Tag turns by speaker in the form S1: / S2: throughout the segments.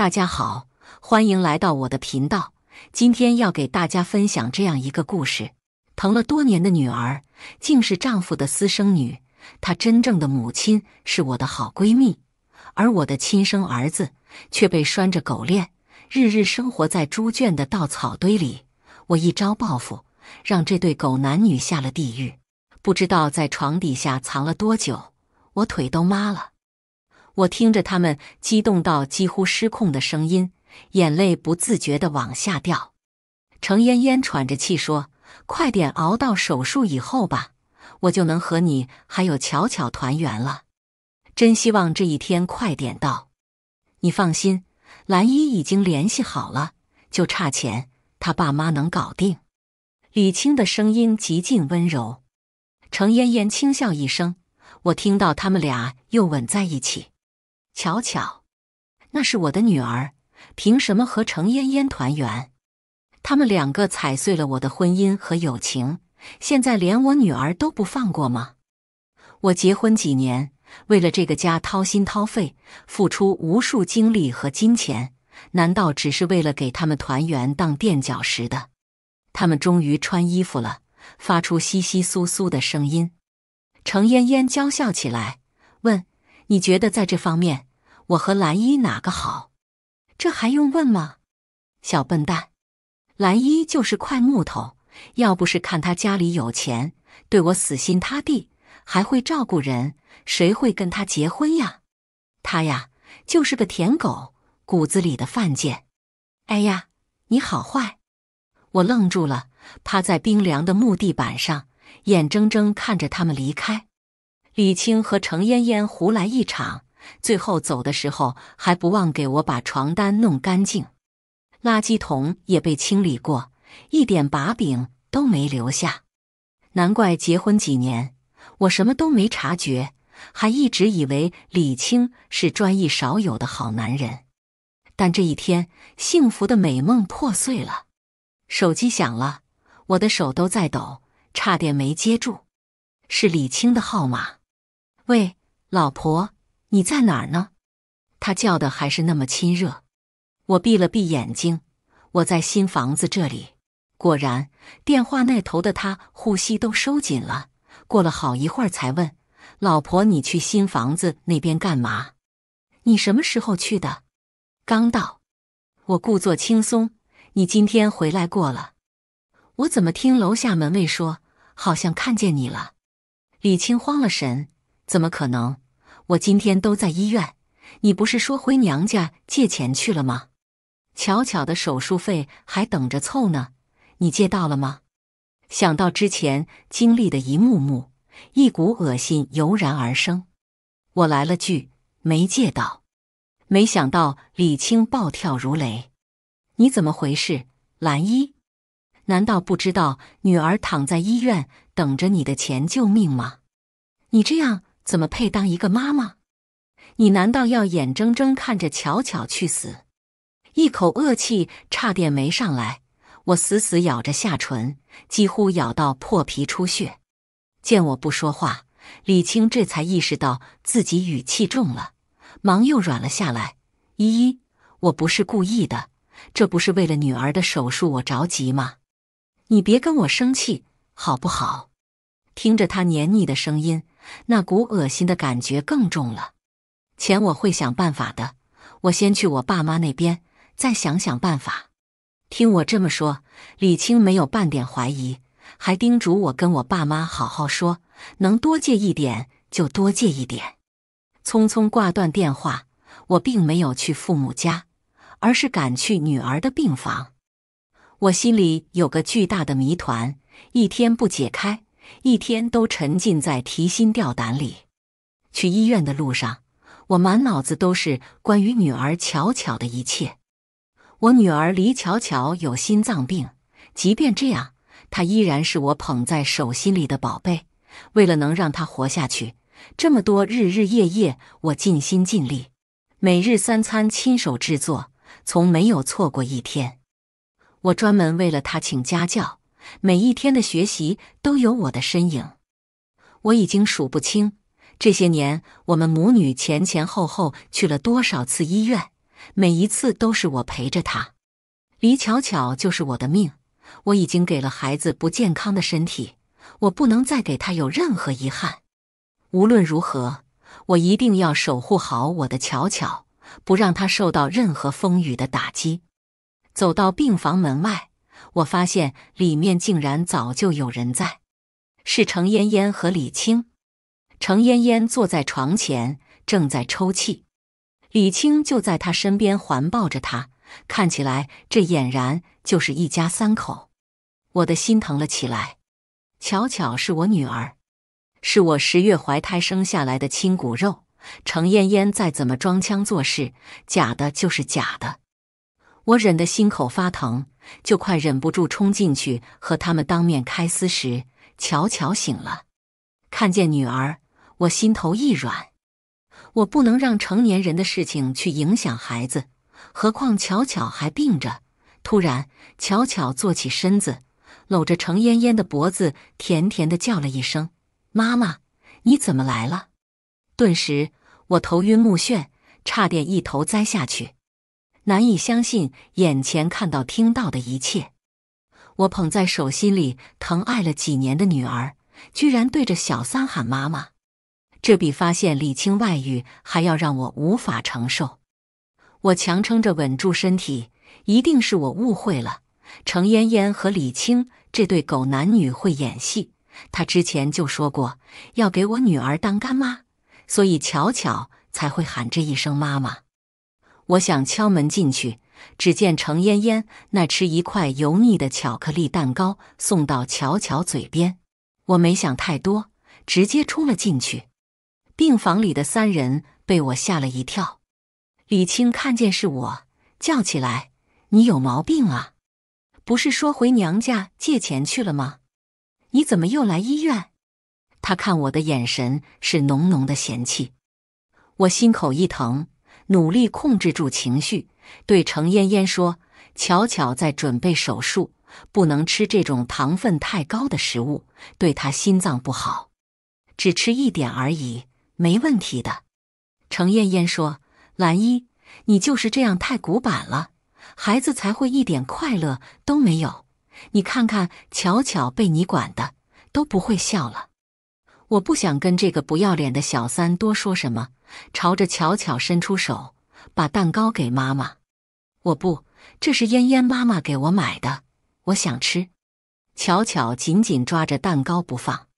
S1: 大家好，欢迎来到我的频道。今天要给大家分享这样一个故事：疼了多年的女儿竟是丈夫的私生女，她真正的母亲是我的好闺蜜，而我的亲生儿子却被拴着狗链，日日生活在猪圈的稻草堆里。我一招报复，让这对狗男女下了地狱。不知道在床底下藏了多久，我腿都麻了。我听着他们激动到几乎失控的声音，眼泪不自觉地往下掉。程嫣嫣喘着气说：“快点熬到手术以后吧，我就能和你还有巧巧团圆了。真希望这一天快点到。”你放心，蓝一已经联系好了，就差钱，他爸妈能搞定。李青的声音极尽温柔。程嫣嫣轻笑一声，我听到他们俩又吻在一起。巧巧，那是我的女儿，凭什么和程嫣嫣团圆？他们两个踩碎了我的婚姻和友情，现在连我女儿都不放过吗？我结婚几年，为了这个家掏心掏肺，付出无数精力和金钱，难道只是为了给他们团圆当垫脚石的？他们终于穿衣服了，发出窸窸窣窣的声音。程嫣嫣娇笑起来，问：“你觉得在这方面？”我和蓝衣哪个好？这还用问吗？小笨蛋，蓝衣就是块木头。要不是看他家里有钱，对我死心塌地，还会照顾人？谁会跟他结婚呀？他呀，就是个舔狗，骨子里的犯贱。哎呀，你好坏！我愣住了，趴在冰凉的木地板上，眼睁睁看着他们离开。李青和程嫣嫣胡来一场。最后走的时候还不忘给我把床单弄干净，垃圾桶也被清理过，一点把柄都没留下。难怪结婚几年我什么都没察觉，还一直以为李青是专一少有的好男人。但这一天，幸福的美梦破碎了。手机响了，我的手都在抖，差点没接住。是李青的号码。喂，老婆。你在哪儿呢？他叫的还是那么亲热。我闭了闭眼睛，我在新房子这里。果然，电话那头的他呼吸都收紧了。过了好一会儿，才问：“老婆，你去新房子那边干嘛？你什么时候去的？刚到。”我故作轻松：“你今天回来过了？我怎么听楼下门卫说，好像看见你了？”李青慌了神：“怎么可能？”我今天都在医院，你不是说回娘家借钱去了吗？巧巧的手术费还等着凑呢，你借到了吗？想到之前经历的一幕幕，一股恶心油然而生。我来了句没借到，没想到李青暴跳如雷。你怎么回事，蓝衣？难道不知道女儿躺在医院等着你的钱救命吗？你这样。怎么配当一个妈妈？你难道要眼睁睁看着巧巧去死？一口恶气差点没上来，我死死咬着下唇，几乎咬到破皮出血。见我不说话，李青这才意识到自己语气重了，忙又软了下来：“依依，我不是故意的，这不是为了女儿的手术我着急吗？你别跟我生气，好不好？”听着她黏腻的声音。那股恶心的感觉更重了。钱我会想办法的，我先去我爸妈那边，再想想办法。听我这么说，李青没有半点怀疑，还叮嘱我跟我爸妈好好说，能多借一点就多借一点。匆匆挂断电话，我并没有去父母家，而是赶去女儿的病房。我心里有个巨大的谜团，一天不解开。一天都沉浸在提心吊胆里。去医院的路上，我满脑子都是关于女儿巧巧的一切。我女儿李巧巧有心脏病，即便这样，她依然是我捧在手心里的宝贝。为了能让她活下去，这么多日日夜夜，我尽心尽力，每日三餐亲手制作，从没有错过一天。我专门为了她请家教。每一天的学习都有我的身影，我已经数不清这些年我们母女前前后后去了多少次医院，每一次都是我陪着他。李巧巧就是我的命，我已经给了孩子不健康的身体，我不能再给他有任何遗憾。无论如何，我一定要守护好我的巧巧，不让他受到任何风雨的打击。走到病房门外。我发现里面竟然早就有人在，是程嫣嫣和李青。程嫣嫣坐在床前，正在抽泣；李青就在她身边，环抱着她，看起来这俨然就是一家三口。我的心疼了起来。巧巧是我女儿，是我十月怀胎生下来的亲骨肉。程嫣嫣再怎么装腔作势，假的就是假的。我忍得心口发疼。就快忍不住冲进去和他们当面开撕时，巧巧醒了，看见女儿，我心头一软，我不能让成年人的事情去影响孩子，何况巧巧还病着。突然，巧巧坐起身子，搂着程嫣嫣的脖子，甜甜地叫了一声：“妈妈，你怎么来了？”顿时，我头晕目眩，差点一头栽下去。难以相信眼前看到、听到的一切。我捧在手心里疼爱了几年的女儿，居然对着小三喊妈妈，这比发现李青外遇还要让我无法承受。我强撑着稳住身体，一定是我误会了。程嫣嫣和李青这对狗男女会演戏，她之前就说过要给我女儿当干妈，所以巧巧才会喊这一声妈妈。我想敲门进去，只见程烟烟那吃一块油腻的巧克力蛋糕送到乔乔嘴边。我没想太多，直接冲了进去。病房里的三人被我吓了一跳。李青看见是我，叫起来：“你有毛病啊！不是说回娘家借钱去了吗？你怎么又来医院？”他看我的眼神是浓浓的嫌弃。我心口一疼。努力控制住情绪，对程嫣嫣说：“巧巧在准备手术，不能吃这种糖分太高的食物，对她心脏不好。只吃一点而已，没问题的。”程嫣嫣说：“兰一，你就是这样太古板了，孩子才会一点快乐都没有。你看看巧巧被你管的都不会笑了。我不想跟这个不要脸的小三多说什么。”朝着巧巧伸出手，把蛋糕给妈妈。我不，这是嫣嫣妈妈给我买的，我想吃。巧巧紧紧抓着蛋糕不放，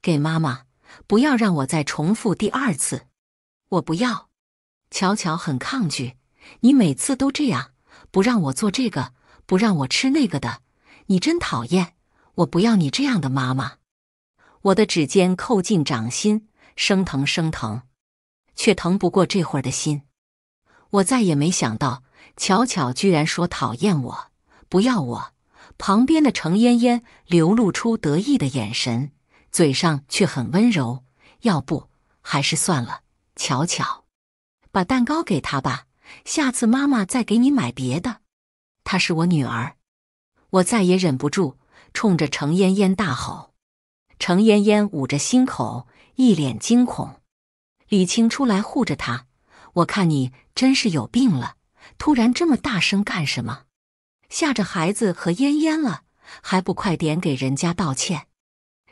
S1: 给妈妈，不要让我再重复第二次。我不要。巧巧很抗拒，你每次都这样，不让我做这个，不让我吃那个的，你真讨厌。我不要你这样的妈妈。我的指尖扣进掌心，生疼生疼。却疼不过这会儿的心，我再也没想到，巧巧居然说讨厌我，不要我。旁边的程嫣嫣流露出得意的眼神，嘴上却很温柔：“要不还是算了，巧巧，把蛋糕给她吧，下次妈妈再给你买别的。”她是我女儿，我再也忍不住，冲着程嫣嫣大吼。程嫣嫣捂着心口，一脸惊恐。李青出来护着他，我看你真是有病了，突然这么大声干什么？吓着孩子和嫣嫣了，还不快点给人家道歉？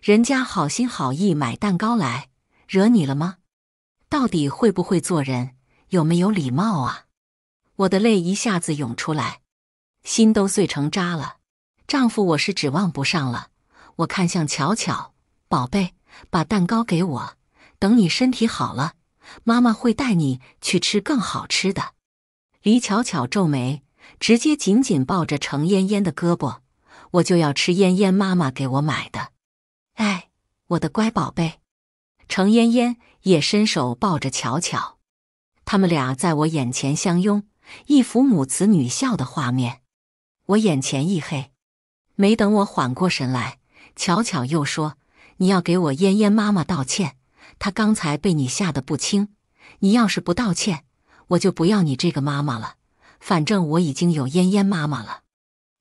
S1: 人家好心好意买蛋糕来，惹你了吗？到底会不会做人？有没有礼貌啊？我的泪一下子涌出来，心都碎成渣了。丈夫我是指望不上了。我看向巧巧，宝贝，把蛋糕给我。等你身体好了，妈妈会带你去吃更好吃的。李巧巧皱眉，直接紧紧抱着程嫣嫣的胳膊。我就要吃嫣嫣妈妈给我买的。哎，我的乖宝贝。程嫣嫣也伸手抱着巧巧，他们俩在我眼前相拥，一幅母慈女笑的画面。我眼前一黑，没等我缓过神来，巧巧又说：“你要给我嫣嫣妈妈道歉。”他刚才被你吓得不轻，你要是不道歉，我就不要你这个妈妈了。反正我已经有嫣嫣妈妈了。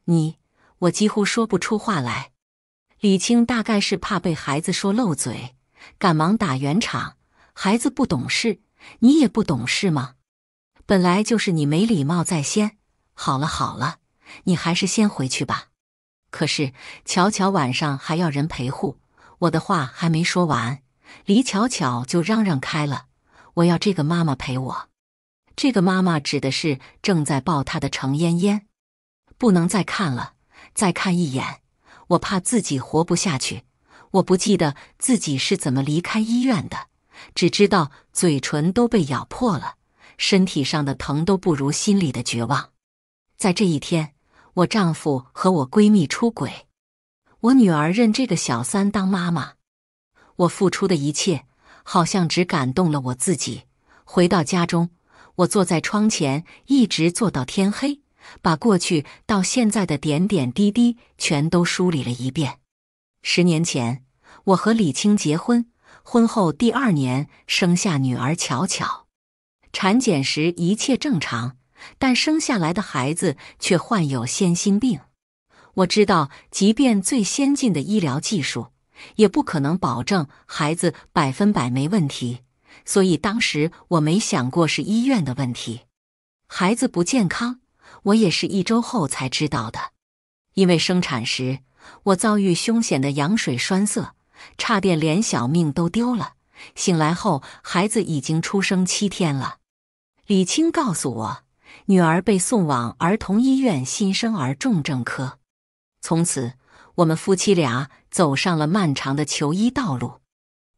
S1: 你，我几乎说不出话来。李青大概是怕被孩子说漏嘴，赶忙打圆场。孩子不懂事，你也不懂事吗？本来就是你没礼貌在先。好了好了，你还是先回去吧。可是乔乔晚上还要人陪护，我的话还没说完。李巧巧就嚷嚷开了：“我要这个妈妈陪我。这个妈妈指的是正在抱她的程嫣嫣。不能再看了，再看一眼，我怕自己活不下去。我不记得自己是怎么离开医院的，只知道嘴唇都被咬破了，身体上的疼都不如心里的绝望。在这一天，我丈夫和我闺蜜出轨，我女儿认这个小三当妈妈。”我付出的一切，好像只感动了我自己。回到家中，我坐在窗前，一直坐到天黑，把过去到现在的点点滴滴全都梳理了一遍。十年前，我和李青结婚，婚后第二年生下女儿巧巧。产检时一切正常，但生下来的孩子却患有先心病。我知道，即便最先进的医疗技术。也不可能保证孩子百分百没问题，所以当时我没想过是医院的问题。孩子不健康，我也是一周后才知道的。因为生产时我遭遇凶险的羊水栓塞，差点连小命都丢了。醒来后，孩子已经出生七天了。李青告诉我，女儿被送往儿童医院新生儿重症科，从此。我们夫妻俩走上了漫长的求医道路，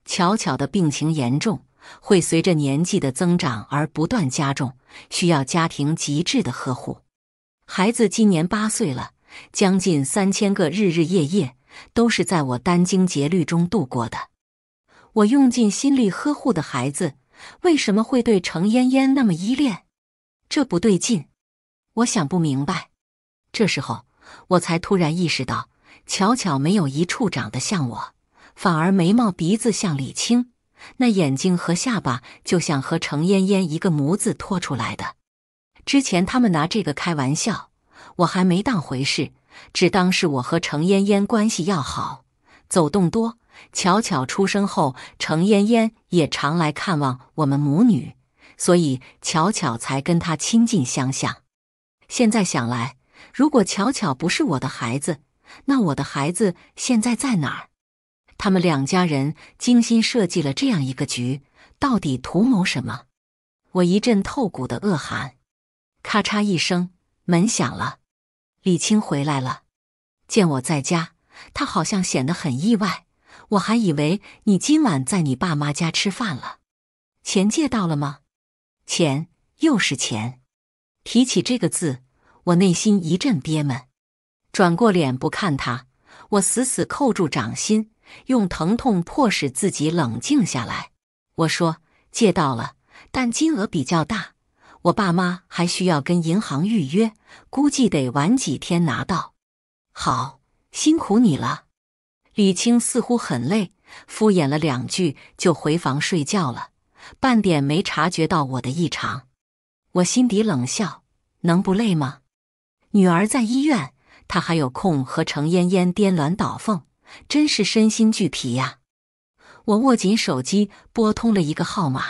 S1: 巧巧的病情严重，会随着年纪的增长而不断加重，需要家庭极致的呵护。孩子今年八岁了，将近三千个日日夜夜都是在我殚精竭虑中度过的。我用尽心力呵护的孩子，为什么会对程嫣嫣那么依恋？这不对劲，我想不明白。这时候，我才突然意识到。巧巧没有一处长得像我，反而眉毛鼻子像李青，那眼睛和下巴就像和程嫣嫣一个模子拖出来的。之前他们拿这个开玩笑，我还没当回事，只当是我和程嫣嫣关系要好，走动多。巧巧出生后，程嫣嫣也常来看望我们母女，所以巧巧才跟她亲近相像。现在想来，如果巧巧不是我的孩子，那我的孩子现在在哪儿？他们两家人精心设计了这样一个局，到底图谋什么？我一阵透骨的恶寒。咔嚓一声，门响了，李青回来了。见我在家，他好像显得很意外。我还以为你今晚在你爸妈家吃饭了。钱借到了吗？钱又是钱。提起这个字，我内心一阵憋闷。转过脸不看他，我死死扣住掌心，用疼痛迫使自己冷静下来。我说：“借到了，但金额比较大，我爸妈还需要跟银行预约，估计得晚几天拿到。”好，辛苦你了，李青似乎很累，敷衍了两句就回房睡觉了，半点没察觉到我的异常。我心底冷笑：能不累吗？女儿在医院。他还有空和程嫣嫣颠鸾倒凤，真是身心俱疲呀！我握紧手机，拨通了一个号码：“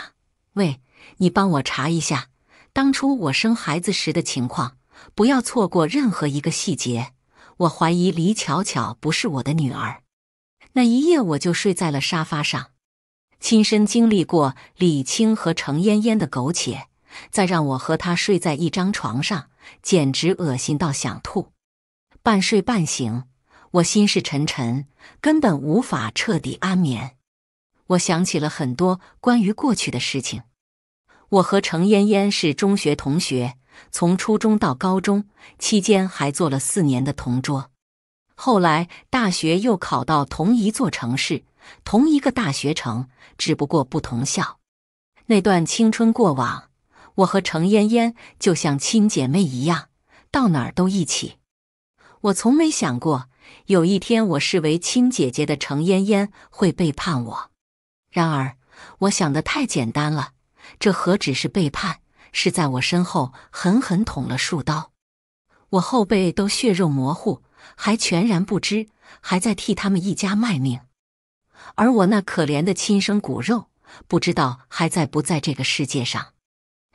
S1: 喂，你帮我查一下当初我生孩子时的情况，不要错过任何一个细节。我怀疑李巧巧不是我的女儿。”那一夜，我就睡在了沙发上，亲身经历过李青和程嫣嫣的苟且，再让我和他睡在一张床上，简直恶心到想吐。半睡半醒，我心事沉沉，根本无法彻底安眠。我想起了很多关于过去的事情。我和程嫣嫣是中学同学，从初中到高中期间还做了四年的同桌。后来大学又考到同一座城市、同一个大学城，只不过不同校。那段青春过往，我和程嫣嫣就像亲姐妹一样，到哪儿都一起。我从没想过有一天，我视为亲姐姐的程嫣嫣会背叛我。然而，我想的太简单了。这何止是背叛，是在我身后狠狠捅了数刀。我后背都血肉模糊，还全然不知，还在替他们一家卖命。而我那可怜的亲生骨肉，不知道还在不在这个世界上。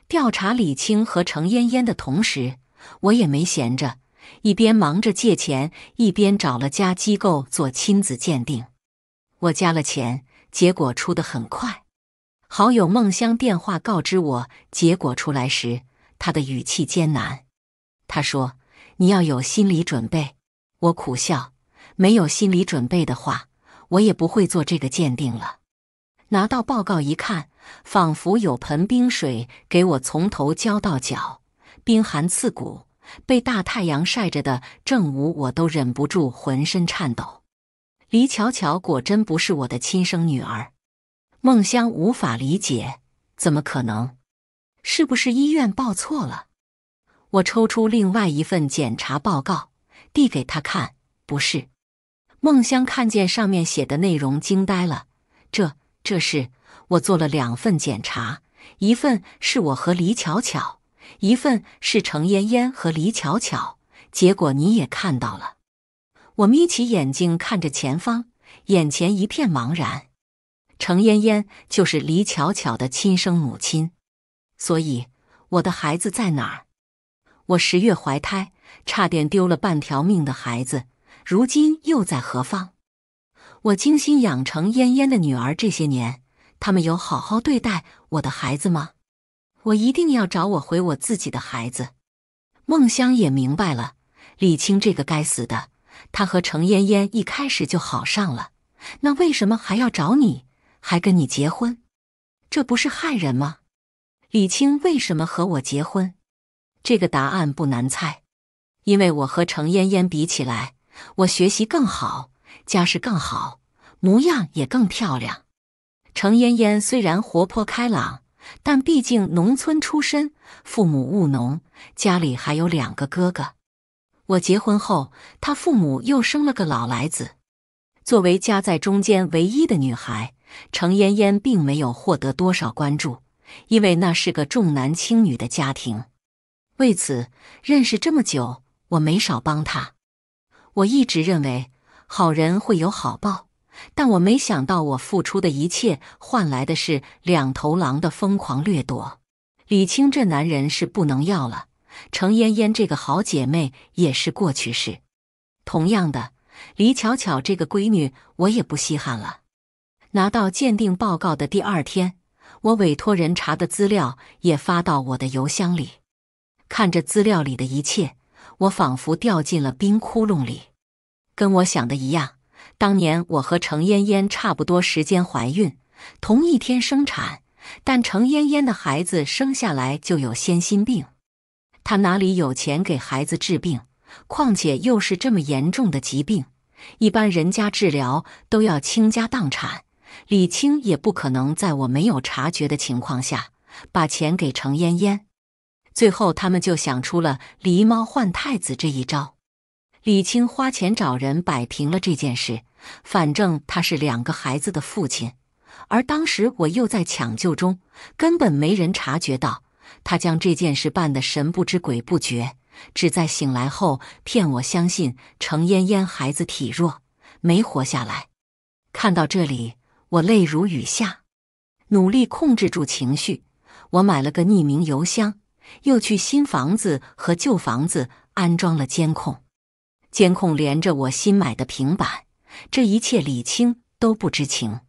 S1: 调查李青和程嫣嫣的同时，我也没闲着。一边忙着借钱，一边找了家机构做亲子鉴定。我加了钱，结果出的很快。好友梦香电话告知我结果出来时，他的语气艰难。她说：“你要有心理准备。”我苦笑，没有心理准备的话，我也不会做这个鉴定了。拿到报告一看，仿佛有盆冰水给我从头浇到脚，冰寒刺骨。被大太阳晒着的正午，我都忍不住浑身颤抖。李巧巧果真不是我的亲生女儿，梦香无法理解，怎么可能？是不是医院报错了？我抽出另外一份检查报告递给她看，不是。梦香看见上面写的内容，惊呆了。这，这是我做了两份检查，一份是我和李巧巧。一份是程嫣嫣和李巧巧，结果你也看到了。我眯起眼睛看着前方，眼前一片茫然。程嫣嫣就是李巧巧的亲生母亲，所以我的孩子在哪儿？我十月怀胎，差点丢了半条命的孩子，如今又在何方？我精心养成嫣嫣的女儿这些年，他们有好好对待我的孩子吗？我一定要找我回我自己的孩子。孟香也明白了，李青这个该死的，他和程嫣嫣一开始就好上了，那为什么还要找你，还跟你结婚？这不是害人吗？李青为什么和我结婚？这个答案不难猜，因为我和程嫣嫣比起来，我学习更好，家世更好，模样也更漂亮。程嫣嫣虽然活泼开朗。但毕竟农村出身，父母务农，家里还有两个哥哥。我结婚后，他父母又生了个老来子。作为夹在中间唯一的女孩，程嫣嫣并没有获得多少关注，因为那是个重男轻女的家庭。为此，认识这么久，我没少帮她。我一直认为，好人会有好报。但我没想到，我付出的一切换来的是两头狼的疯狂掠夺。李青这男人是不能要了，程嫣嫣这个好姐妹也是过去式。同样的，李巧巧这个闺女我也不稀罕了。拿到鉴定报告的第二天，我委托人查的资料也发到我的邮箱里。看着资料里的一切，我仿佛掉进了冰窟窿里，跟我想的一样。当年我和程嫣嫣差不多时间怀孕，同一天生产，但程嫣嫣的孩子生下来就有先心病，她哪里有钱给孩子治病？况且又是这么严重的疾病，一般人家治疗都要倾家荡产，李青也不可能在我没有察觉的情况下把钱给程嫣嫣。最后他们就想出了狸猫换太子这一招，李青花钱找人摆平了这件事。反正他是两个孩子的父亲，而当时我又在抢救中，根本没人察觉到他将这件事办得神不知鬼不觉，只在醒来后骗我相信程嫣嫣孩子体弱没活下来。看到这里，我泪如雨下，努力控制住情绪。我买了个匿名邮箱，又去新房子和旧房子安装了监控，监控连着我新买的平板。这一切，李青都不知情。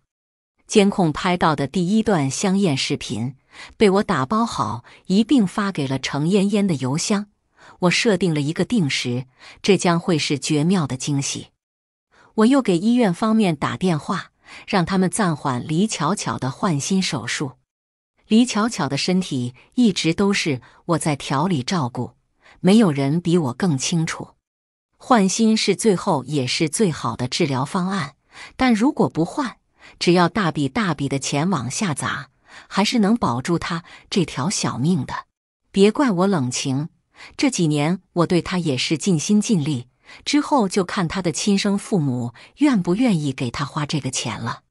S1: 监控拍到的第一段香艳视频被我打包好，一并发给了程嫣嫣的邮箱。我设定了一个定时，这将会是绝妙的惊喜。我又给医院方面打电话，让他们暂缓李巧巧的换心手术。李巧巧的身体一直都是我在调理照顾，没有人比我更清楚。换心是最后也是最好的治疗方案，但如果不换，只要大笔大笔的钱往下砸，还是能保住他这条小命的。别怪我冷情，这几年我对他也是尽心尽力。之后就看他的亲生父母愿不愿意给他花这个钱了。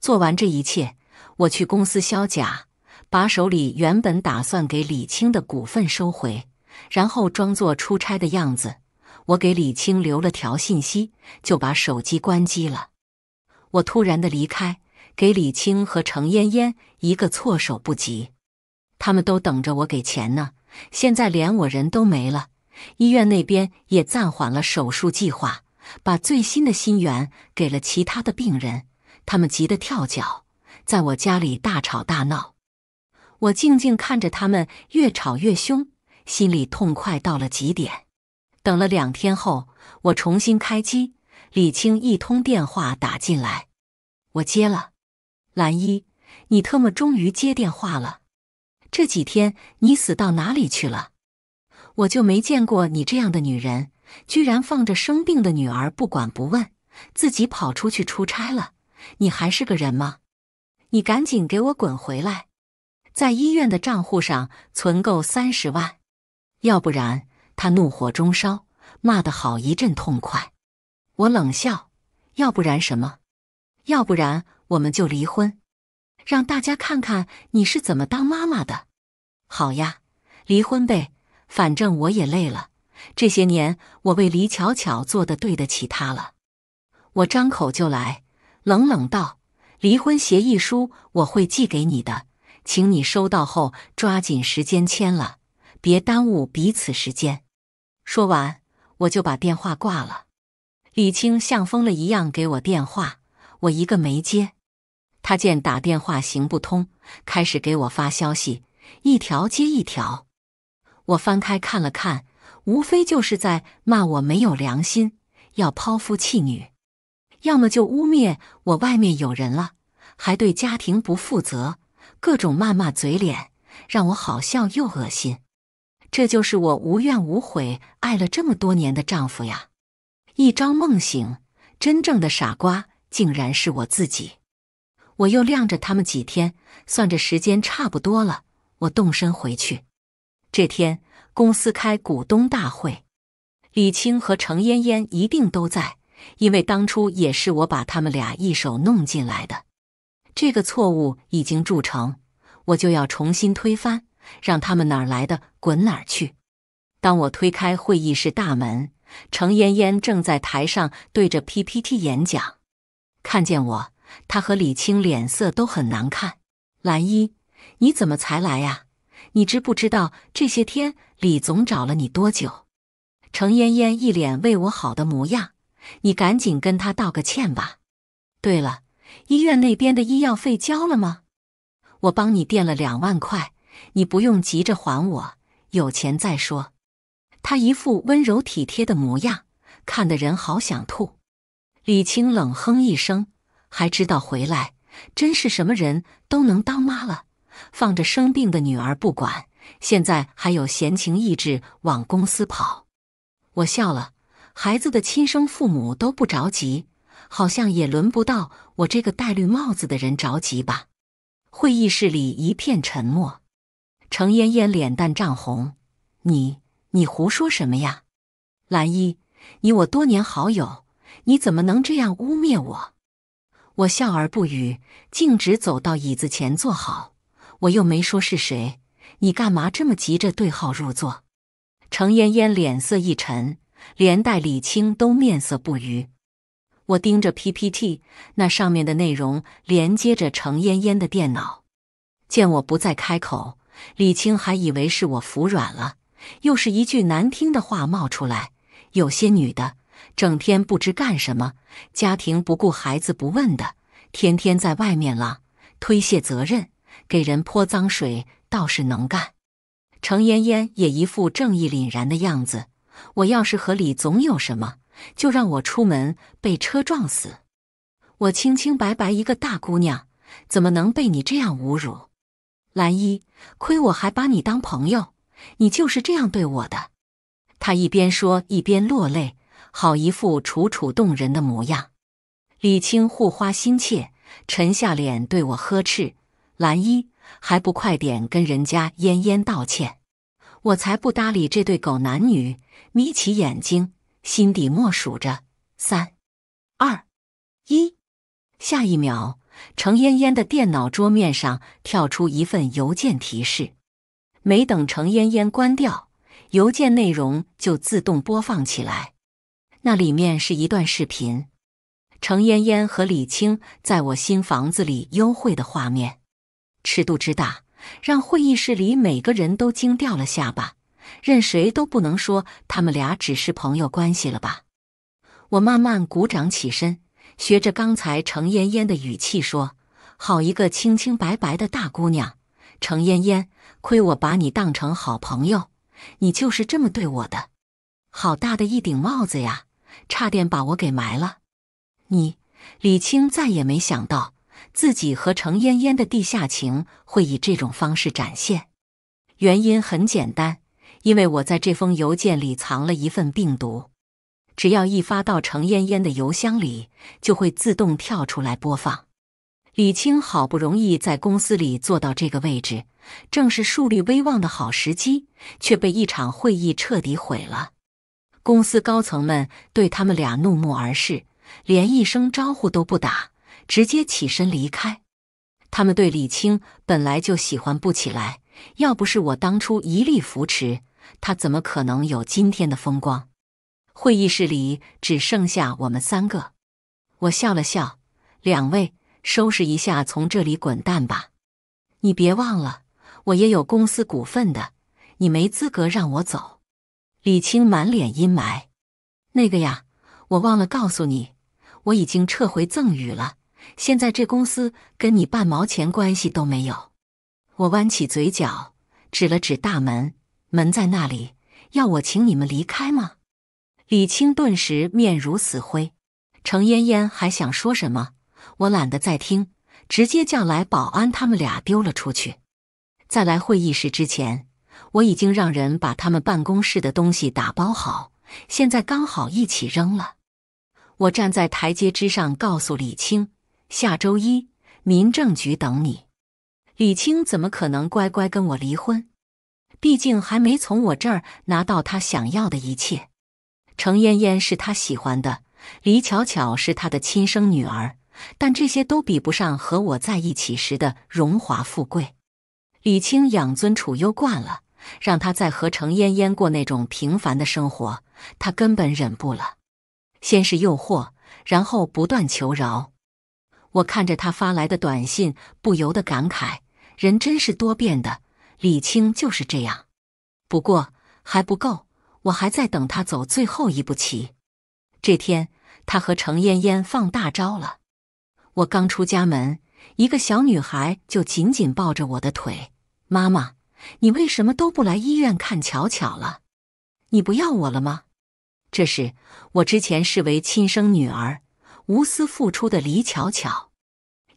S1: 做完这一切，我去公司销假，把手里原本打算给李青的股份收回，然后装作出差的样子。我给李青留了条信息，就把手机关机了。我突然的离开，给李青和程嫣嫣一个措手不及。他们都等着我给钱呢，现在连我人都没了。医院那边也暂缓了手术计划，把最新的心源给了其他的病人。他们急得跳脚，在我家里大吵大闹。我静静看着他们越吵越凶，心里痛快到了极点。等了两天后，我重新开机，李青一通电话打进来，我接了。蓝一，你特么终于接电话了！这几天你死到哪里去了？我就没见过你这样的女人，居然放着生病的女儿不管不问，自己跑出去出差了。你还是个人吗？你赶紧给我滚回来，在医院的账户上存够三十万，要不然。他怒火中烧，骂得好一阵痛快。我冷笑：“要不然什么？要不然我们就离婚，让大家看看你是怎么当妈妈的。”好呀，离婚呗，反正我也累了。这些年我为李巧巧做的，对得起她了。我张口就来，冷冷道：“离婚协议书我会寄给你的，请你收到后抓紧时间签了，别耽误彼此时间。”说完，我就把电话挂了。李青像疯了一样给我电话，我一个没接。他见打电话行不通，开始给我发消息，一条接一条。我翻开看了看，无非就是在骂我没有良心，要抛夫弃女；要么就污蔑我外面有人了，还对家庭不负责。各种谩骂嘴脸，让我好笑又恶心。这就是我无怨无悔爱了这么多年的丈夫呀！一朝梦醒，真正的傻瓜竟然是我自己。我又晾着他们几天，算着时间差不多了，我动身回去。这天公司开股东大会，李青和程嫣嫣一定都在，因为当初也是我把他们俩一手弄进来的。这个错误已经铸成，我就要重新推翻。让他们哪儿来的滚哪儿去！当我推开会议室大门，程嫣嫣正在台上对着 PPT 演讲。看见我，她和李青脸色都很难看。蓝一，你怎么才来呀？你知不知道这些天李总找了你多久？程嫣嫣一脸为我好的模样，你赶紧跟他道个歉吧。对了，医院那边的医药费交了吗？我帮你垫了两万块。你不用急着还我，有钱再说。他一副温柔体贴的模样，看得人好想吐。李青冷哼一声，还知道回来，真是什么人都能当妈了，放着生病的女儿不管，现在还有闲情逸致往公司跑。我笑了，孩子的亲生父母都不着急，好像也轮不到我这个戴绿帽子的人着急吧？会议室里一片沉默。程嫣嫣脸蛋涨红，“你你胡说什么呀？”蓝衣，你我多年好友，你怎么能这样污蔑我？我笑而不语，径直走到椅子前坐好。我又没说是谁，你干嘛这么急着对号入座？程嫣嫣脸色一沉，连带李青都面色不愉。我盯着 PPT，那上面的内容连接着程嫣嫣的电脑。见我不再开口。李青还以为是我服软了，又是一句难听的话冒出来。有些女的整天不知干什么，家庭不顾，孩子不问的，天天在外面浪，推卸责任，给人泼脏水，倒是能干。程嫣嫣也一副正义凛然的样子。我要是和李总有什么，就让我出门被车撞死。我清清白白一个大姑娘，怎么能被你这样侮辱？蓝衣，亏我还把你当朋友，你就是这样对我的。他一边说一边落泪，好一副楚楚动人的模样。李青护花心切，沉下脸对我呵斥：“蓝衣，还不快点跟人家嫣嫣道歉！”我才不搭理这对狗男女。眯起眼睛，心底默数着：三、二、一，下一秒。程嫣嫣的电脑桌面上跳出一份邮件提示，没等程嫣嫣关掉，邮件内容就自动播放起来。那里面是一段视频，程嫣嫣和李青在我新房子里幽会的画面，尺度之大，让会议室里每个人都惊掉了下巴。任谁都不能说他们俩只是朋友关系了吧？我慢慢鼓掌起身。学着刚才程嫣嫣的语气说：“好一个清清白白的大姑娘，程嫣嫣，亏我把你当成好朋友，你就是这么对我的。好大的一顶帽子呀，差点把我给埋了。”你，李青再也没想到自己和程嫣嫣的地下情会以这种方式展现。原因很简单，因为我在这封邮件里藏了一份病毒。只要一发到程嫣嫣的邮箱里，就会自动跳出来播放。李青好不容易在公司里坐到这个位置，正是树立威望的好时机，却被一场会议彻底毁了。公司高层们对他们俩怒目而视，连一声招呼都不打，直接起身离开。他们对李青本来就喜欢不起来，要不是我当初一力扶持，他怎么可能有今天的风光？会议室里只剩下我们三个，我笑了笑：“两位，收拾一下，从这里滚蛋吧！你别忘了，我也有公司股份的，你没资格让我走。”李青满脸阴霾：“那个呀，我忘了告诉你，我已经撤回赠与了，现在这公司跟你半毛钱关系都没有。”我弯起嘴角，指了指大门：“门在那里，要我请你们离开吗？”李青顿时面如死灰，程嫣嫣还想说什么，我懒得再听，直接叫来保安，他们俩丢了出去。在来会议室之前，我已经让人把他们办公室的东西打包好，现在刚好一起扔了。我站在台阶之上，告诉李青：“下周一，民政局等你。”李青怎么可能乖乖跟我离婚？毕竟还没从我这儿拿到他想要的一切。程嫣嫣是他喜欢的，李巧巧是他的亲生女儿，但这些都比不上和我在一起时的荣华富贵。李青养尊处优惯了，让他再和程嫣嫣过那种平凡的生活，他根本忍不了。先是诱惑，然后不断求饶。我看着他发来的短信，不由得感慨：人真是多变的，李青就是这样。不过还不够。我还在等他走最后一步棋。这天，他和程嫣嫣放大招了。我刚出家门，一个小女孩就紧紧抱着我的腿：“妈妈，你为什么都不来医院看巧巧了？你不要我了吗？”这是我之前视为亲生女儿、无私付出的李巧巧。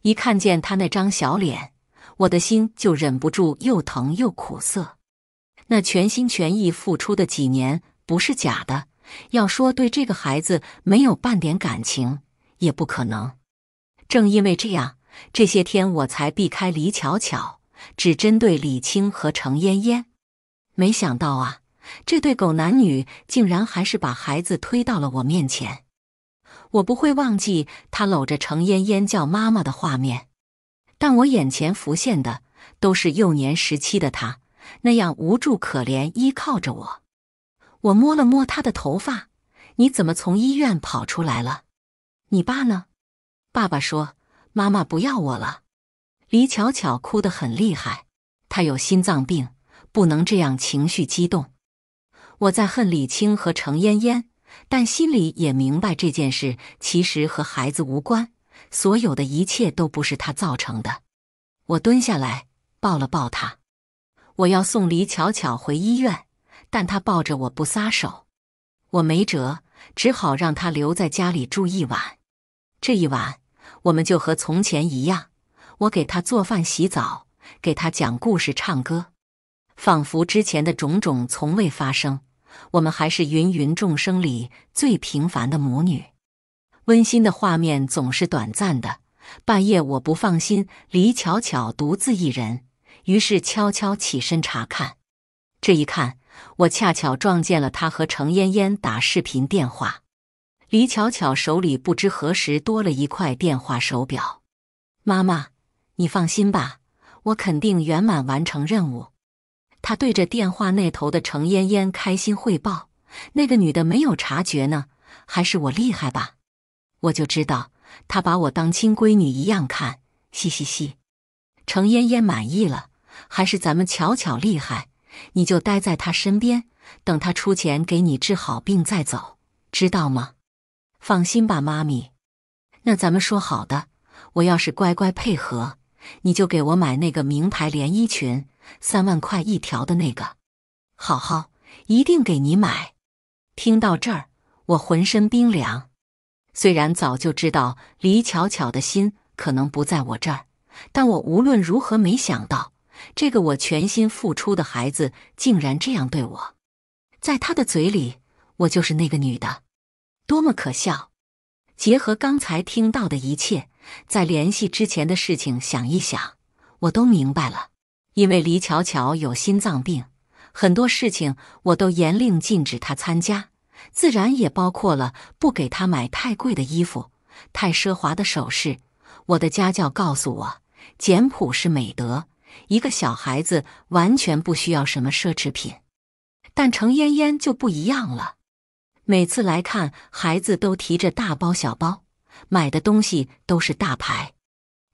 S1: 一看见她那张小脸，我的心就忍不住又疼又苦涩。那全心全意付出的几年不是假的，要说对这个孩子没有半点感情也不可能。正因为这样，这些天我才避开李巧巧，只针对李青和程嫣嫣。没想到啊，这对狗男女竟然还是把孩子推到了我面前。我不会忘记他搂着程嫣嫣叫妈妈的画面，但我眼前浮现的都是幼年时期的他。那样无助可怜，依靠着我。我摸了摸他的头发。你怎么从医院跑出来了？你爸呢？爸爸说，妈妈不要我了。李巧巧哭得很厉害。她有心脏病，不能这样情绪激动。我在恨李青和程嫣嫣，但心里也明白这件事其实和孩子无关。所有的一切都不是他造成的。我蹲下来，抱了抱他。我要送李巧巧回医院，但她抱着我不撒手，我没辙，只好让她留在家里住一晚。这一晚，我们就和从前一样，我给她做饭、洗澡，给她讲故事、唱歌，仿佛之前的种种从未发生。我们还是芸芸众生里最平凡的母女。温馨的画面总是短暂的，半夜我不放心李巧巧独自一人。于是悄悄起身查看，这一看，我恰巧撞见了他和程嫣嫣打视频电话。李巧巧手里不知何时多了一块电话手表。妈妈，你放心吧，我肯定圆满完成任务。他对着电话那头的程嫣嫣开心汇报：“那个女的没有察觉呢，还是我厉害吧？我就知道她把我当亲闺女一样看，嘻嘻嘻。”程嫣嫣满意了。还是咱们巧巧厉害，你就待在她身边，等她出钱给你治好病再走，知道吗？放心吧，妈咪。那咱们说好的，我要是乖乖配合，你就给我买那个名牌连衣裙，三万块一条的那个。好好，一定给你买。听到这儿，我浑身冰凉。虽然早就知道李巧巧的心可能不在我这儿，但我无论如何没想到。这个我全心付出的孩子竟然这样对我，在他的嘴里，我就是那个女的，多么可笑！结合刚才听到的一切，再联系之前的事情想一想，我都明白了。因为黎巧巧有心脏病，很多事情我都严令禁止她参加，自然也包括了不给她买太贵的衣服、太奢华的首饰。我的家教告诉我，简朴是美德。一个小孩子完全不需要什么奢侈品，但程嫣嫣就不一样了。每次来看孩子，都提着大包小包，买的东西都是大牌。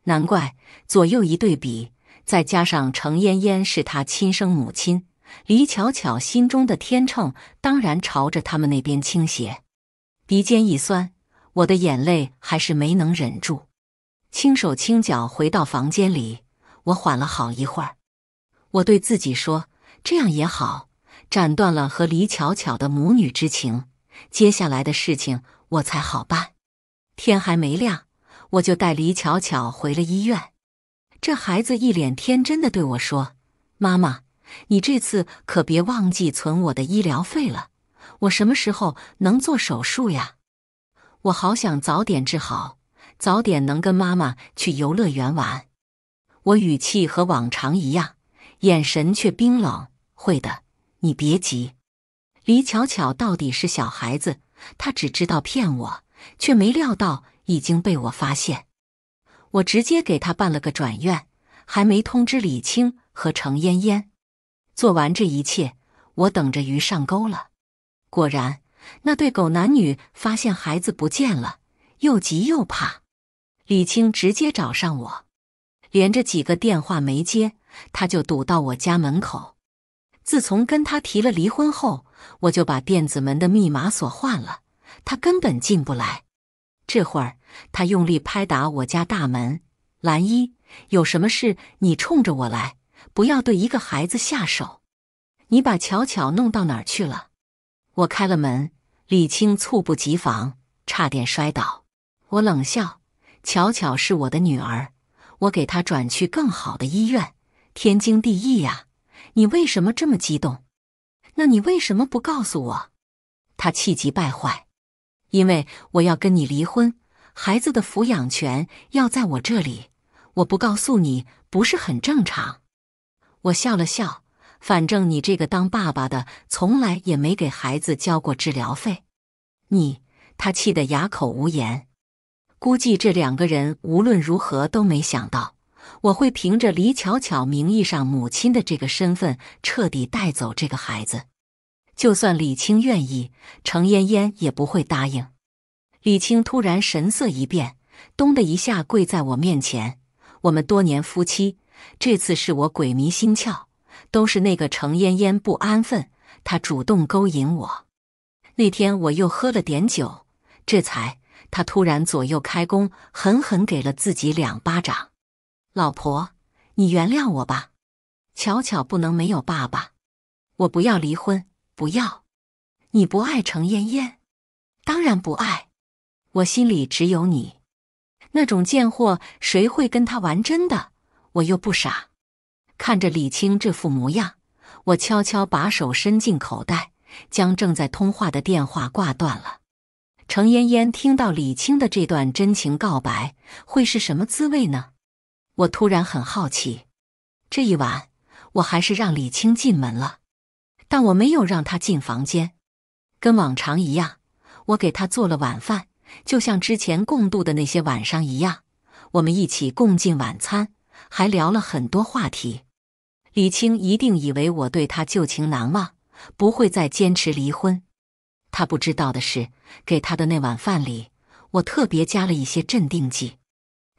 S1: 难怪左右一对比，再加上程嫣嫣是他亲生母亲，李巧巧心中的天秤当然朝着他们那边倾斜。鼻尖一酸，我的眼泪还是没能忍住，轻手轻脚回到房间里。我缓了好一会儿，我对自己说：“这样也好，斩断了和李巧巧的母女之情，接下来的事情我才好办。”天还没亮，我就带李巧巧回了医院。这孩子一脸天真的对我说：“妈妈，你这次可别忘记存我的医疗费了。我什么时候能做手术呀？我好想早点治好，早点能跟妈妈去游乐园玩。”我语气和往常一样，眼神却冰冷。会的，你别急。李巧巧到底是小孩子，她只知道骗我，却没料到已经被我发现。我直接给她办了个转院，还没通知李青和程嫣嫣。做完这一切，我等着鱼上钩了。果然，那对狗男女发现孩子不见了，又急又怕。李青直接找上我。连着几个电话没接，他就堵到我家门口。自从跟他提了离婚后，我就把电子门的密码锁换了，他根本进不来。这会儿他用力拍打我家大门，蓝一，有什么事你冲着我来，不要对一个孩子下手。你把巧巧弄到哪儿去了？我开了门，李青猝不及防，差点摔倒。我冷笑：“巧巧是我的女儿。”我给他转去更好的医院，天经地义呀！你为什么这么激动？那你为什么不告诉我？他气急败坏，因为我要跟你离婚，孩子的抚养权要在我这里，我不告诉你不是很正常？我笑了笑，反正你这个当爸爸的从来也没给孩子交过治疗费，你他气得哑口无言。估计这两个人无论如何都没想到，我会凭着李巧巧名义上母亲的这个身份，彻底带走这个孩子。就算李青愿意，程嫣嫣也不会答应。李青突然神色一变，咚的一下跪在我面前。我们多年夫妻，这次是我鬼迷心窍，都是那个程嫣嫣不安分，她主动勾引我。那天我又喝了点酒，这才。他突然左右开弓，狠狠给了自己两巴掌。“老婆，你原谅我吧，巧巧不能没有爸爸，我不要离婚，不要。”“你不爱程燕燕。当然不爱，我心里只有你。那种贱货，谁会跟他玩真的？我又不傻。”看着李青这副模样，我悄悄把手伸进口袋，将正在通话的电话挂断了。程嫣嫣听到李青的这段真情告白，会是什么滋味呢？我突然很好奇。这一晚，我还是让李青进门了，但我没有让他进房间。跟往常一样，我给他做了晚饭，就像之前共度的那些晚上一样，我们一起共进晚餐，还聊了很多话题。李青一定以为我对他旧情难忘，不会再坚持离婚。他不知道的是，给他的那碗饭里，我特别加了一些镇定剂。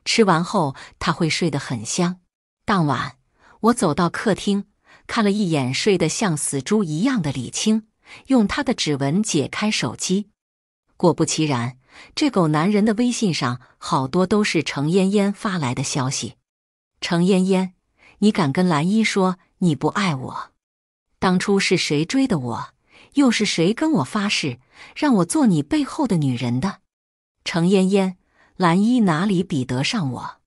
S1: 吃完后，他会睡得很香。当晚，我走到客厅，看了一眼睡得像死猪一样的李青，用他的指纹解开手机。果不其然，这狗男人的微信上好多都是程嫣嫣发来的消息。程嫣嫣，你敢跟蓝一说你不爱我？当初是谁追的我？又是谁跟我发誓，让我做你背后的女人的？程嫣嫣，蓝衣哪里比得上我？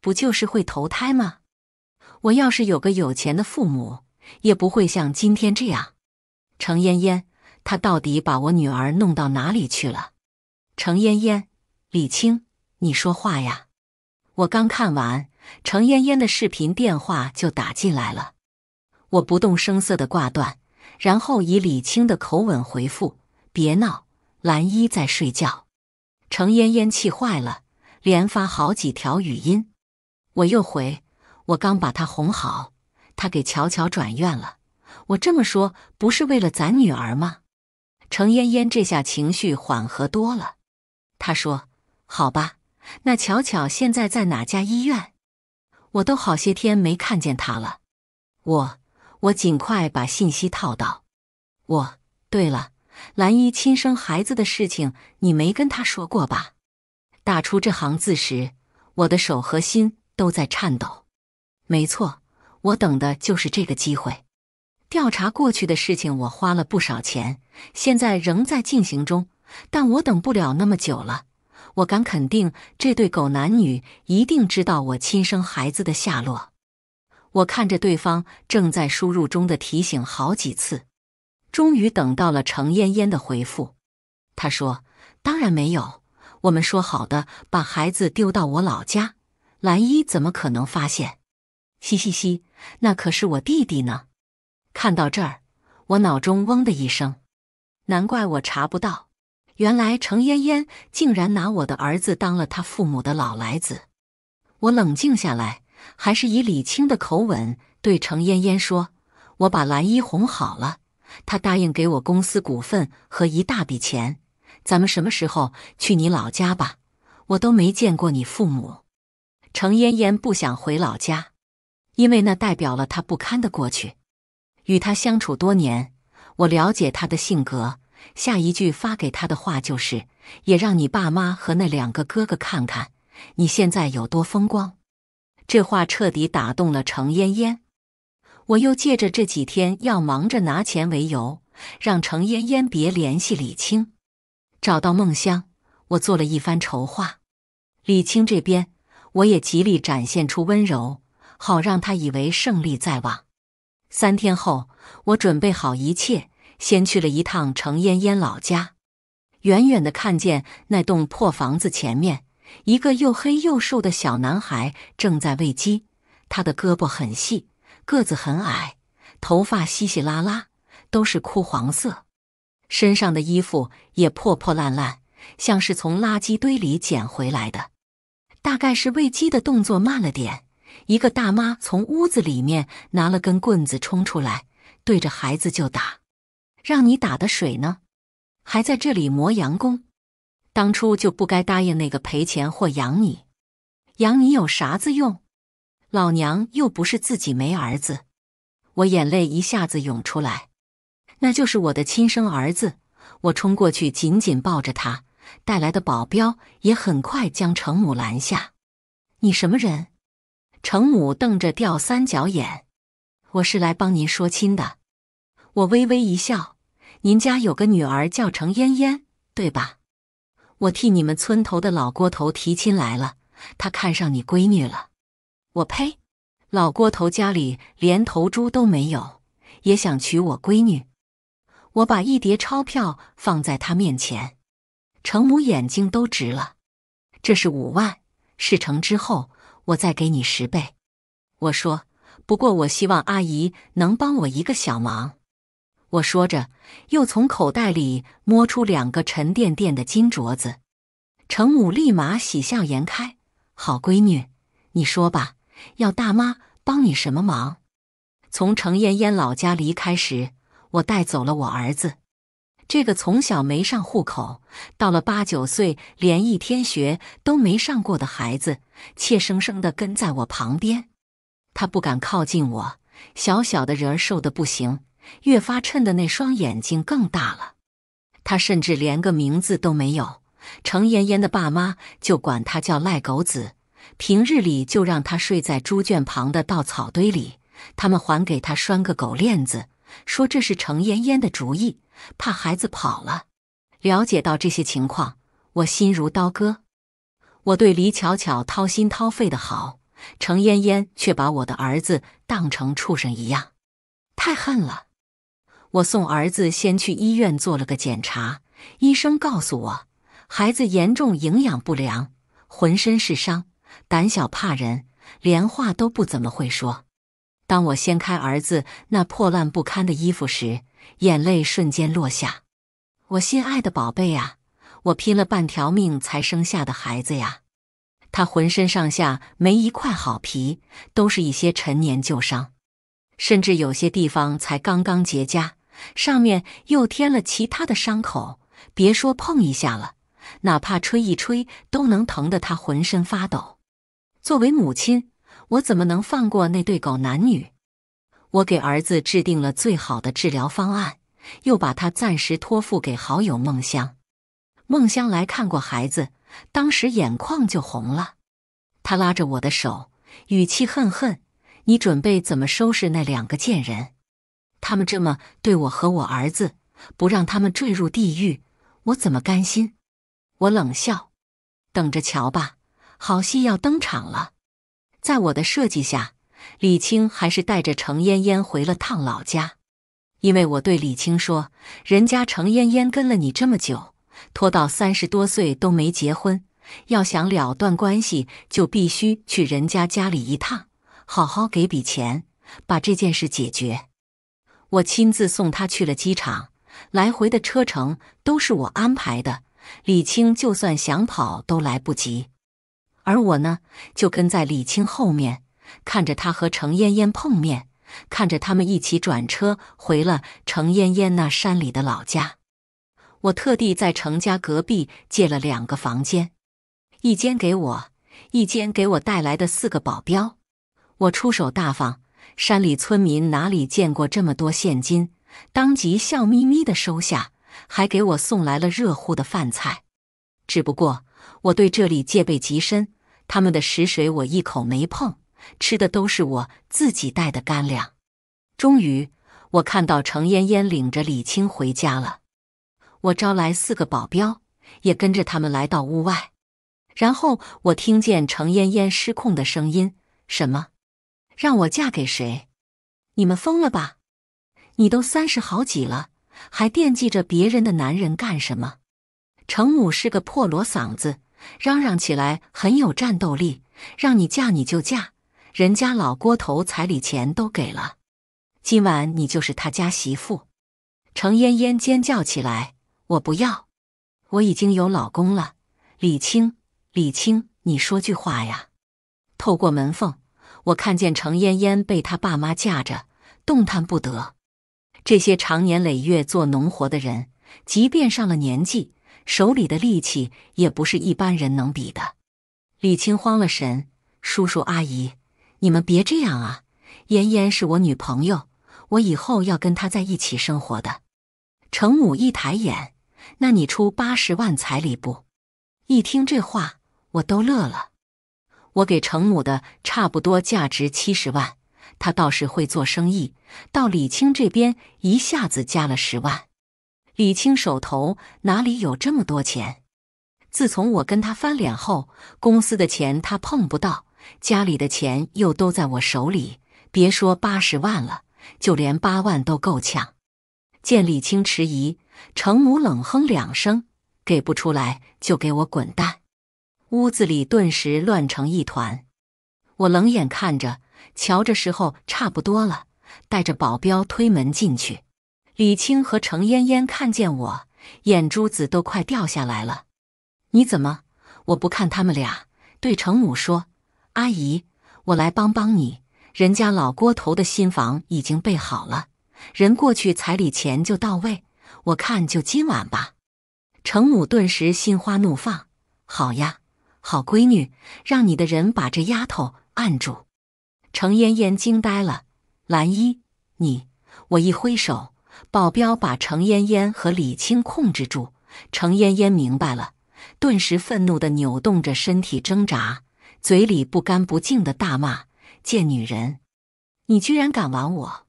S1: 不就是会投胎吗？我要是有个有钱的父母，也不会像今天这样。程嫣嫣，他到底把我女儿弄到哪里去了？程嫣嫣，李青，你说话呀！我刚看完程嫣嫣的视频电话就打进来了，我不动声色的挂断。然后以李青的口吻回复：“别闹，蓝一在睡觉。”程嫣嫣气坏了，连发好几条语音。我又回：“我刚把她哄好，她给巧巧转院了。我这么说不是为了咱女儿吗？”程嫣嫣这下情绪缓和多了，她说：“好吧，那巧巧现在在哪家医院？我都好些天没看见她了。”我。我尽快把信息套到。我对了，蓝衣亲生孩子的事情你没跟他说过吧？打出这行字时，我的手和心都在颤抖。没错，我等的就是这个机会。调查过去的事情，我花了不少钱，现在仍在进行中。但我等不了那么久了。我敢肯定，这对狗男女一定知道我亲生孩子的下落。我看着对方正在输入中的提醒，好几次，终于等到了程嫣嫣的回复。她说：“当然没有，我们说好的把孩子丢到我老家，蓝一怎么可能发现？”嘻嘻嘻，那可是我弟弟呢。看到这儿，我脑中嗡的一声，难怪我查不到，原来程嫣嫣竟然拿我的儿子当了他父母的老来子。我冷静下来。还是以李青的口吻对程嫣嫣说：“我把蓝衣哄好了，他答应给我公司股份和一大笔钱。咱们什么时候去你老家吧？我都没见过你父母。”程嫣嫣不想回老家，因为那代表了他不堪的过去。与他相处多年，我了解他的性格。下一句发给他的话就是：“也让你爸妈和那两个哥哥看看你现在有多风光。”这话彻底打动了程嫣嫣。我又借着这几天要忙着拿钱为由，让程嫣嫣别联系李青，找到梦香。我做了一番筹划，李青这边我也极力展现出温柔，好让他以为胜利在望。三天后，我准备好一切，先去了一趟程嫣嫣老家。远远的看见那栋破房子前面。一个又黑又瘦的小男孩正在喂鸡，他的胳膊很细，个子很矮，头发稀稀拉拉，都是枯黄色，身上的衣服也破破烂烂，像是从垃圾堆里捡回来的。大概是喂鸡的动作慢了点，一个大妈从屋子里面拿了根棍子冲出来，对着孩子就打：“让你打的水呢，还在这里磨洋工！”当初就不该答应那个赔钱或养你，养你有啥子用？老娘又不是自己没儿子。我眼泪一下子涌出来，那就是我的亲生儿子。我冲过去，紧紧抱着他。带来的保镖也很快将程母拦下。你什么人？程母瞪着吊三角眼。我是来帮您说亲的。我微微一笑。您家有个女儿叫程嫣嫣，对吧？我替你们村头的老郭头提亲来了，他看上你闺女了。我呸！老郭头家里连头猪都没有，也想娶我闺女。我把一叠钞票放在他面前，程母眼睛都直了。这是五万，事成之后我再给你十倍。我说，不过我希望阿姨能帮我一个小忙。我说着，又从口袋里摸出两个沉甸甸的金镯子，程母立马喜笑颜开。好闺女，你说吧，要大妈帮你什么忙？从程嫣嫣老家离开时，我带走了我儿子。这个从小没上户口，到了八九岁连一天学都没上过的孩子，怯生生的跟在我旁边，他不敢靠近我，小小的人儿瘦的不行。越发衬得那双眼睛更大了。他甚至连个名字都没有，程嫣嫣的爸妈就管他叫赖狗子。平日里就让他睡在猪圈旁的稻草堆里，他们还给他拴个狗链子，说这是程嫣嫣的主意，怕孩子跑了。了解到这些情况，我心如刀割。我对李巧巧掏心掏肺的好，程嫣嫣却把我的儿子当成畜生一样，太恨了。我送儿子先去医院做了个检查，医生告诉我，孩子严重营养不良，浑身是伤，胆小怕人，连话都不怎么会说。当我掀开儿子那破烂不堪的衣服时，眼泪瞬间落下。我心爱的宝贝呀，我拼了半条命才生下的孩子呀，他浑身上下没一块好皮，都是一些陈年旧伤，甚至有些地方才刚刚结痂。上面又添了其他的伤口，别说碰一下了，哪怕吹一吹都能疼得他浑身发抖。作为母亲，我怎么能放过那对狗男女？我给儿子制定了最好的治疗方案，又把他暂时托付给好友梦香。梦香来看过孩子，当时眼眶就红了。他拉着我的手，语气恨恨：“你准备怎么收拾那两个贱人？”他们这么对我和我儿子，不让他们坠入地狱，我怎么甘心？我冷笑，等着瞧吧，好戏要登场了。在我的设计下，李青还是带着程嫣嫣回了趟老家，因为我对李青说：“人家程嫣嫣跟了你这么久，拖到三十多岁都没结婚，要想了断关系，就必须去人家家里一趟，好好给笔钱，把这件事解决。”我亲自送他去了机场，来回的车程都是我安排的。李青就算想跑都来不及，而我呢，就跟在李青后面，看着他和程嫣嫣碰面，看着他们一起转车回了程嫣嫣那山里的老家。我特地在程家隔壁借了两个房间，一间给我，一间给我带来的四个保镖。我出手大方。山里村民哪里见过这么多现金，当即笑眯眯的收下，还给我送来了热乎的饭菜。只不过我对这里戒备极深，他们的食水我一口没碰，吃的都是我自己带的干粮。终于，我看到程嫣嫣领着李青回家了。我招来四个保镖，也跟着他们来到屋外。然后我听见程嫣嫣失控的声音：“什么？”让我嫁给谁？你们疯了吧！你都三十好几了，还惦记着别人的男人干什么？程母是个破锣嗓子，嚷嚷起来很有战斗力。让你嫁你就嫁，人家老郭头彩礼钱都给了，今晚你就是他家媳妇。程嫣嫣尖叫起来：“我不要！我已经有老公了。”李青，李青，你说句话呀！透过门缝。我看见程嫣嫣被她爸妈架着，动弹不得。这些长年累月做农活的人，即便上了年纪，手里的力气也不是一般人能比的。李青慌了神：“叔叔阿姨，你们别这样啊！嫣嫣是我女朋友，我以后要跟她在一起生活的。”程母一抬眼：“那你出八十万彩礼不？”一听这话，我都乐了。我给程母的差不多价值七十万，他倒是会做生意，到李青这边一下子加了十万。李青手头哪里有这么多钱？自从我跟他翻脸后，公司的钱他碰不到，家里的钱又都在我手里，别说八十万了，就连八万都够呛。见李青迟疑，程母冷哼两声：“给不出来就给我滚蛋。”屋子里顿时乱成一团，我冷眼看着，瞧着时候差不多了，带着保镖推门进去。李青和程嫣嫣看见我，眼珠子都快掉下来了。你怎么？我不看他们俩，对程母说：“阿姨，我来帮帮你。人家老郭头的新房已经备好了，人过去彩礼钱就到位。我看就今晚吧。”程母顿时心花怒放：“好呀！”好闺女，让你的人把这丫头按住。程嫣嫣惊呆了，蓝衣，你我一挥手，保镖把程嫣嫣和李青控制住。程嫣嫣明白了，顿时愤怒的扭动着身体挣扎，嘴里不干不净的大骂：“贱女人，你居然敢玩我！”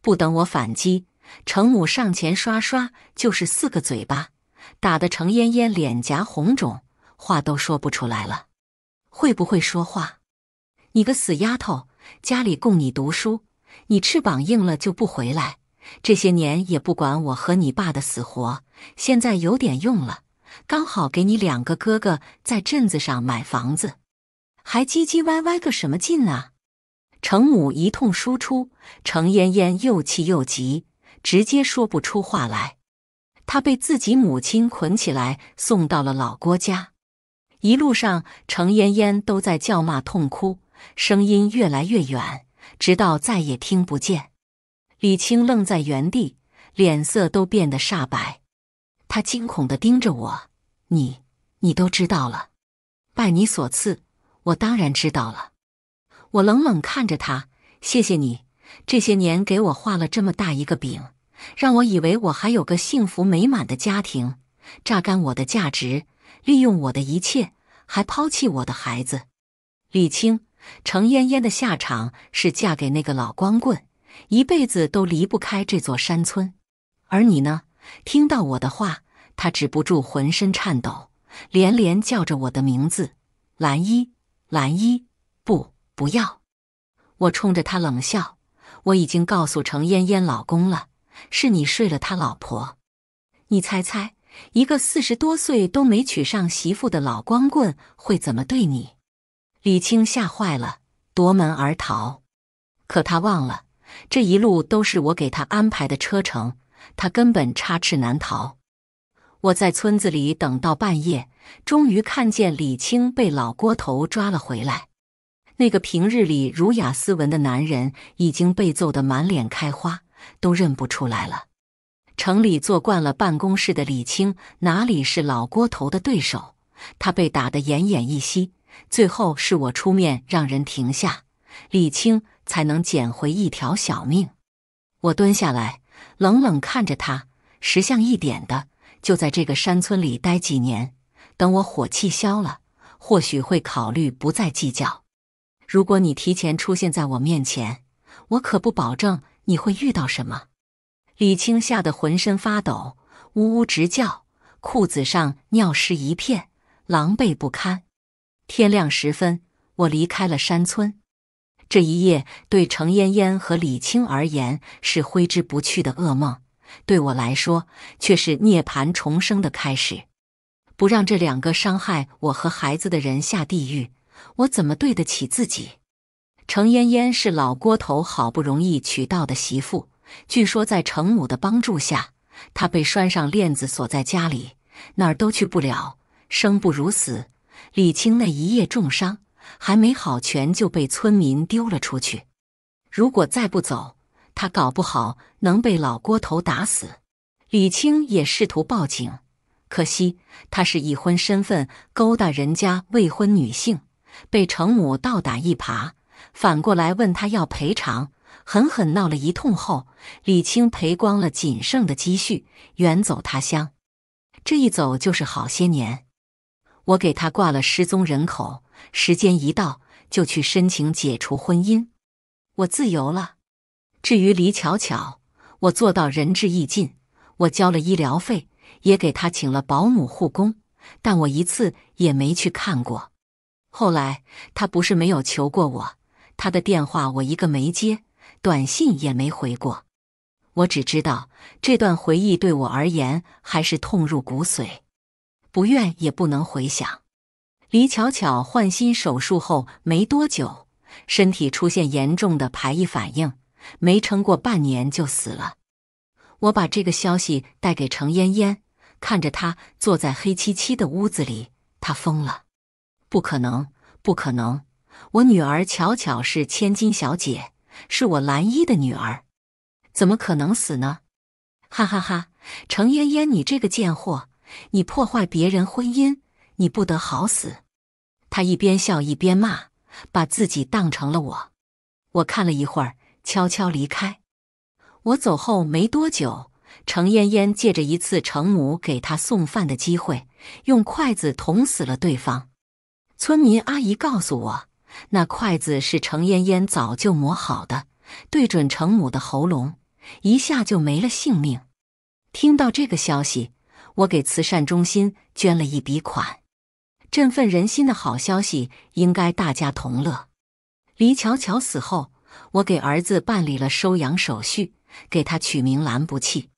S1: 不等我反击，程母上前刷刷就是四个嘴巴，打得程嫣嫣脸颊红肿。话都说不出来了，会不会说话？你个死丫头，家里供你读书，你翅膀硬了就不回来，这些年也不管我和你爸的死活，现在有点用了，刚好给你两个哥哥在镇子上买房子，还唧唧歪歪个什么劲啊？程母一通输出，程嫣嫣又气又急，直接说不出话来，她被自己母亲捆起来送到了老郭家。一路上，程嫣嫣都在叫骂、痛哭，声音越来越远，直到再也听不见。李青愣在原地，脸色都变得煞白。他惊恐的盯着我：“你，你都知道了？拜你所赐，我当然知道了。”我冷冷看着他：“谢谢你这些年给我画了这么大一个饼，让我以为我还有个幸福美满的家庭，榨干我的价值。”利用我的一切，还抛弃我的孩子。李青、程嫣嫣的下场是嫁给那个老光棍，一辈子都离不开这座山村。而你呢？听到我的话，他止不住浑身颤抖，连连叫着我的名字：“蓝衣，蓝衣，不，不要！”我冲着他冷笑：“我已经告诉程嫣嫣老公了，是你睡了他老婆，你猜猜？”一个四十多岁都没娶上媳妇的老光棍会怎么对你？李青吓坏了，夺门而逃。可他忘了，这一路都是我给他安排的车程，他根本插翅难逃。我在村子里等到半夜，终于看见李青被老郭头抓了回来。那个平日里儒雅斯文的男人已经被揍得满脸开花，都认不出来了。城里坐惯了办公室的李青，哪里是老郭头的对手？他被打得奄奄一息，最后是我出面让人停下，李青才能捡回一条小命。我蹲下来，冷冷看着他，识相一点的，就在这个山村里待几年，等我火气消了，或许会考虑不再计较。如果你提前出现在我面前，我可不保证你会遇到什么。李青吓得浑身发抖，呜呜直叫，裤子上尿湿一片，狼狈不堪。天亮时分，我离开了山村。这一夜对程嫣嫣和李青而言是挥之不去的噩梦，对我来说却是涅槃重生的开始。不让这两个伤害我和孩子的人下地狱，我怎么对得起自己？程嫣嫣是老郭头好不容易娶到的媳妇。据说在程母的帮助下，他被拴上链子锁在家里，哪儿都去不了，生不如死。李青那一夜重伤，还没好全就被村民丢了出去。如果再不走，他搞不好能被老郭头打死。李青也试图报警，可惜他是已婚身份勾搭人家未婚女性，被程母倒打一耙，反过来问他要赔偿。狠狠闹了一通后，李青赔光了仅剩的积蓄，远走他乡。这一走就是好些年。我给他挂了失踪人口，时间一到就去申请解除婚姻，我自由了。至于李巧巧，我做到仁至义尽。我交了医疗费，也给她请了保姆护工，但我一次也没去看过。后来她不是没有求过我，她的电话我一个没接。短信也没回过，我只知道这段回忆对我而言还是痛入骨髓，不愿也不能回想。李巧巧换心手术后没多久，身体出现严重的排异反应，没撑过半年就死了。我把这个消息带给程嫣嫣，看着她坐在黑漆漆的屋子里，她疯了！不可能，不可能！我女儿巧巧是千金小姐。是我蓝一的女儿，怎么可能死呢？哈哈哈！程嫣嫣，你这个贱货，你破坏别人婚姻，你不得好死！他一边笑一边骂，把自己当成了我。我看了一会儿，悄悄离开。我走后没多久，程嫣嫣借着一次程母给他送饭的机会，用筷子捅死了对方。村民阿姨告诉我。那筷子是程嫣嫣早就磨好的，对准程母的喉咙，一下就没了性命。听到这个消息，我给慈善中心捐了一笔款。振奋人心的好消息，应该大家同乐。李巧巧死后，我给儿子办理了收养手续，给他取名蓝不弃。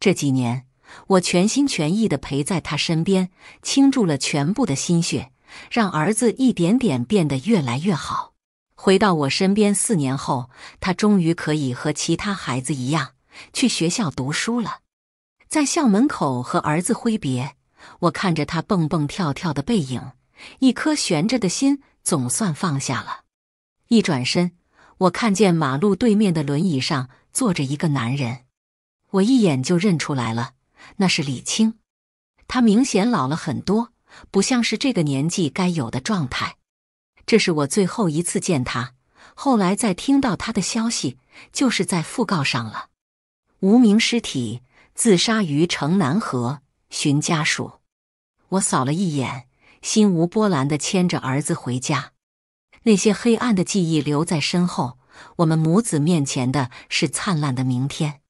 S1: 这几年，我全心全意地陪在他身边，倾注了全部的心血。让儿子一点点变得越来越好。回到我身边四年后，他终于可以和其他孩子一样去学校读书了。在校门口和儿子挥别，我看着他蹦蹦跳跳的背影，一颗悬着的心总算放下了。一转身，我看见马路对面的轮椅上坐着一个男人，我一眼就认出来了，那是李青。他明显老了很多。不像是这个年纪该有的状态。这是我最后一次见他。后来再听到他的消息，就是在讣告上了。无名尸体自杀于城南河，寻家属。我扫了一眼，心无波澜地牵着儿子回家。那些黑暗的记忆留在身后，我们母子面前的是灿烂的明天。